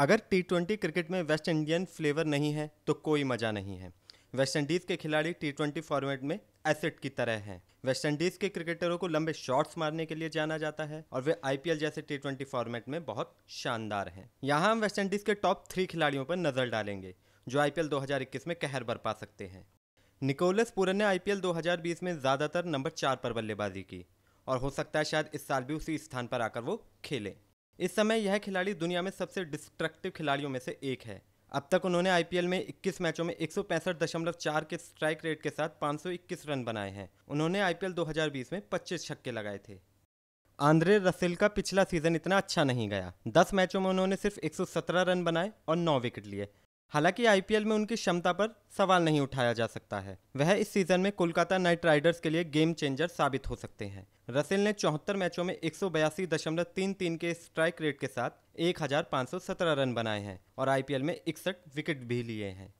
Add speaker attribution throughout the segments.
Speaker 1: अगर T twenty cricket में West Indian flavour नहीं है तो कोई मज़ा नहीं है वेस्ट इंडीज़ के खिलाड़ी टी ट्वेंटी फॉर्मेट में एसेट की तरह हैं वेस्ट इंडीज़ के क्रिकेटरों को लंबे शॉट्स मारने के लिए जाना जाता है और वे आई जैसे टी ट्वेंटी फॉर्मेट में बहुत शानदार हैं यहाँ हम वेस्ट इंडीज़ के टॉप थ्री खिलाड़ियों पर नज़र डालेंगे जो आई 2021 में कहर बरपा सकते हैं निकोलस पूरन ने आई 2020 में ज़्यादातर नंबर चार पर बल्लेबाजी की और हो सकता है शायद इस साल भी उसी स्थान पर आकर वो खेलें इस समय यह खिलाड़ी दुनिया में सबसे डिस्ट्रक्टिव खिलाड़ियों में से एक है अब तक उन्होंने आईपीएल में 21 मैचों में एक के स्ट्राइक रेट के साथ 521 रन बनाए हैं उन्होंने आईपीएल 2020 में 25 छक्के लगाए थे आंद्रे रसेल का पिछला सीजन इतना अच्छा नहीं गया 10 मैचों में उन्होंने सिर्फ 117 रन बनाए और 9 विकेट लिए हालांकि आईपीएल में उनकी क्षमता पर सवाल नहीं उठाया जा सकता है वह इस सीजन में कोलकाता नाइट राइडर्स के लिए गेम चेंजर साबित हो सकते हैं रसेल ने चौहत्तर मैचों में एक के स्ट्राइक रेट के साथ एक रन बनाए हैं और आईपीएल में इकसठ विकेट भी लिए हैं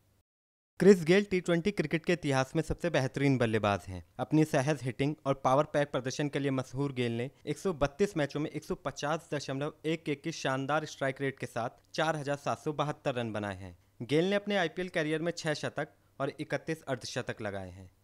Speaker 1: Chris Gayle T twenty cricket के इतिहास में सबसे बेहतरीन बल्लेबाज हैं अपनी सहज हिटिंग और पावर पैक प्रदर्शन के लिए मशहूर गेल ने 132 मैचों में 150.11 की शानदार स्ट्राइक रेट के साथ चार रन बनाए हैं गेल ने अपने आईपीएल कैरियर में छः शतक और इकतीस अर्धशतक लगाए हैं